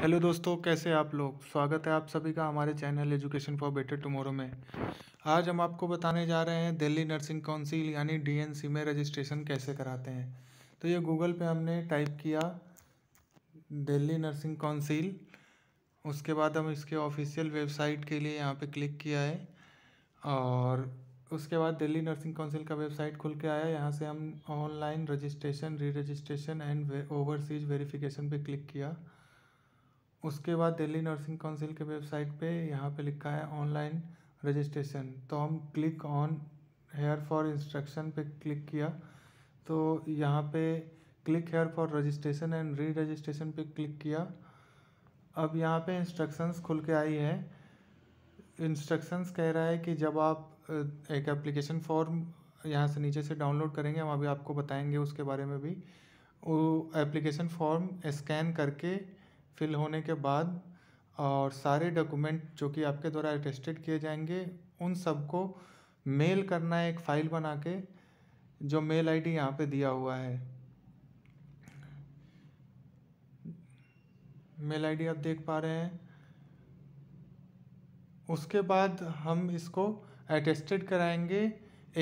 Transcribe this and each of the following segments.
hello दोस्तों कैसे आप लोग स्वागत है आप सभी का हमारे channel education for better tomorrow में आज हम आपको बताने जा रहे हैं दिल्ली नर्सिंग काउंसिल यानी डीएनसी में रजिस्ट्रेशन कैसे कराते हैं तो ये गूगल पे हमने टाइप किया दिल्ली नर्सिंग काउंसिल उसके बाद हम इसके ऑफिशियल वेबसाइट के लिए यहाँ पर क्लिक किया है और उसके बाद दिल्ली नर्सिंग काउंसिल का वेबसाइट खुल के आया यहाँ से हम online registration re registration and overseas verification पे क्लिक किया उसके बाद दिल्ली नर्सिंग काउंसिल के वेबसाइट पे यहाँ पे लिखा है ऑनलाइन रजिस्ट्रेशन तो हम click on here for instruction पे क्लिक किया तो यहाँ पे click here for registration and re registration पे क्लिक किया अब यहाँ पे इंस्ट्रक्शंस खुल के आई है इंस्ट्रक्शंस कह रहा है कि जब आप एक एप्लीकेशन फॉर्म यहाँ से नीचे से डाउनलोड करेंगे हम अभी आपको बताएंगे उसके बारे में भी वो एप्लीकेशन फॉर्म स्कैन करके फिल होने के बाद और सारे डॉक्यूमेंट जो कि आपके द्वारा अटेस्टेड किए जाएंगे उन सबको मेल करना है एक फ़ाइल बना के जो मेल आईडी डी यहाँ पर दिया हुआ है मेल आईडी आप देख पा रहे हैं उसके बाद हम इसको अटेस्टेड कराएंगे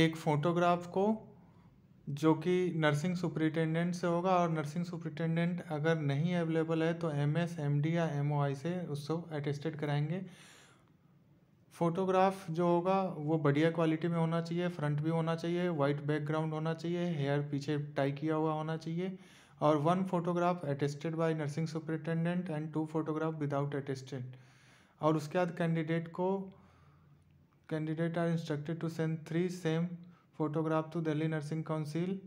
एक फ़ोटोग्राफ को जो कि नर्सिंग सुपरिटेंडेंट से होगा और नर्सिंग सुपरिटेंडेंट अगर नहीं अवेलेबल है तो एम एस एम डी या एम ओ आई से उसको अटेस्टेड कराएंगे फ़ोटोग्राफ जो होगा वो बढ़िया क्वालिटी में होना चाहिए फ्रंट भी होना चाहिए वाइट बैकग्राउंड होना चाहिए हेयर पीछे टाई किया हुआ होना चाहिए और one photograph attested by nursing superintendent and two photograph without attested और उसके बाद कैंडिडेट को candidate are instructed to send three same photograph to Delhi nursing council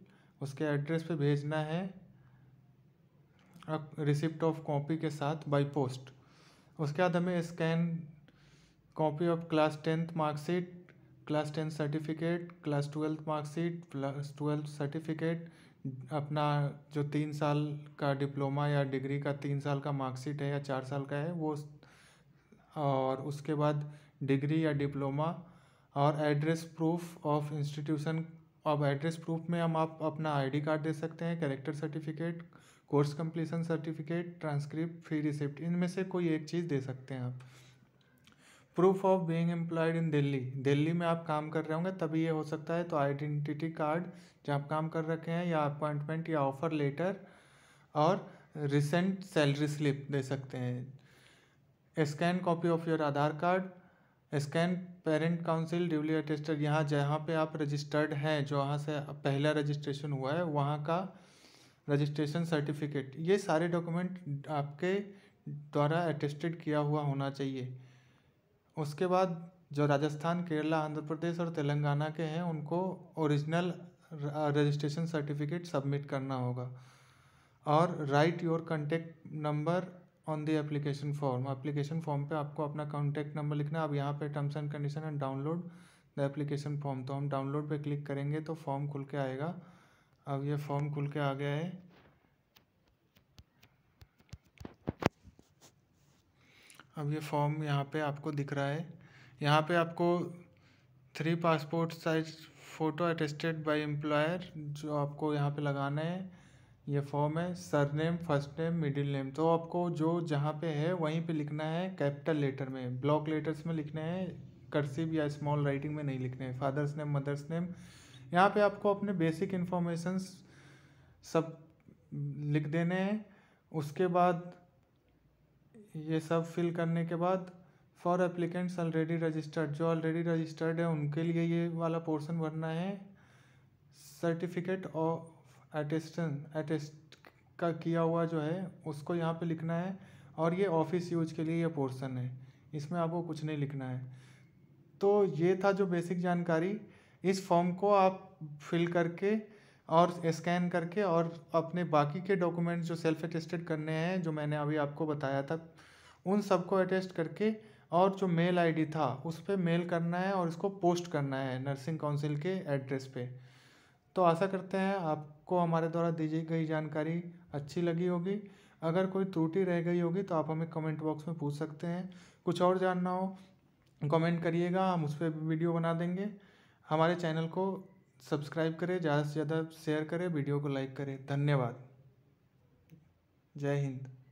उसके एड्रेस पे भेजना है रिसिप्ट ऑफ कॉपी के साथ बाई पोस्ट उसके बाद हमें scan copy of class tenth marksheet class tenth certificate class twelfth marksheet plus twelfth certificate अपना जो तीन साल का डिप्लोमा या डिग्री का तीन साल का मार्कशीट है या चार साल का है वो और उसके बाद डिग्री या डिप्लोमा और एड्रेस प्रूफ ऑफ इंस्टीट्यूशन अब एड्रेस प्रूफ में हम आप अपना आईडी कार्ड दे सकते हैं character certificate course completion certificate transcript free receipt इनमें से कोई एक चीज़ दे सकते हैं आप proof of being employed in Delhi Delhi में आप काम कर रहे होंगे तभी ये हो सकता है तो आइडेंटिटी कार्ड जहाँ आप काम कर रखे हैं या अपॉइंटमेंट या ऑफर लेटर और रिसेंट सैलरी स्लिप दे सकते हैं scan copy of your Aadhaar card scan parent council duly attested यहाँ जहाँ पे आप रजिस्टर्ड हैं जो वहाँ से पहला रजिस्ट्रेशन हुआ है वहाँ का रजिस्ट्रेशन सर्टिफिकेट ये सारे डॉक्यूमेंट आपके द्वारा अटेस्टेड किया हुआ होना चाहिए उसके बाद जो राजस्थान केरला आंध्र प्रदेश और तेलंगाना के हैं उनको ओरिजिनल रजिस्ट्रेशन सर्टिफिकेट सबमिट करना होगा और write your contact number on the application form application form पे आपको अपना कॉन्टैक्ट नंबर लिखना है अब यहाँ पे terms and condition and download the application form तो हम डाउनलोड पे क्लिक करेंगे तो फॉर्म खुल के आएगा अब ये फॉर्म खुल के आ गया है अब ये फॉर्म यहाँ पे आपको दिख रहा है यहाँ पे आपको three passport size photo attested by employer जो आपको यहाँ पे लगाना है ये फॉर्म है surname first name middle name तो आपको जो जहाँ पे है वहीं पे लिखना है कैपिटल लेटर में ब्लॉक लेटर्स में लिखना है कर्सिव या स्मॉल राइटिंग में नहीं लिखना है फादर्स नेम मदर्स नेम यहाँ पे आपको अपने बेसिक इन्फॉर्मेशन सब लिख देने हैं उसके बाद ये सब फिल करने के बाद फॉर एप्लीकेंट्स ऑलरेडी रजिस्टर्ड जो ऑलरेडी रजिस्टर्ड है उनके लिए ये वाला पोर्सन भरना है सर्टिफिकेट और एटेस्टन अटेस्ट का किया हुआ जो है उसको यहाँ पे लिखना है और ये ऑफिस यूज के लिए ये पोर्सन है इसमें आपको कुछ नहीं लिखना है तो ये था जो बेसिक जानकारी इस फॉर्म को आप फिल करके और स्कैन करके और अपने बाकी के डॉक्यूमेंट जो सेल्फ अटेस्टेड करने हैं जो मैंने अभी आपको बताया था उन सबको अटेस्ट करके और जो मेल आईडी था उस पर मेल करना है और इसको पोस्ट करना है नर्सिंग काउंसिल के एड्रेस पे तो आशा करते हैं आपको हमारे द्वारा दी गई जानकारी अच्छी लगी होगी अगर कोई त्रुटि रह गई होगी तो आप हमें कमेंट बॉक्स में पूछ सकते हैं कुछ और जानना हो कमेंट करिएगा हम उस पर वीडियो बना देंगे हमारे चैनल को सब्सक्राइब करें ज़्यादा से ज़्यादा शेयर करें वीडियो को लाइक करें धन्यवाद जय हिंद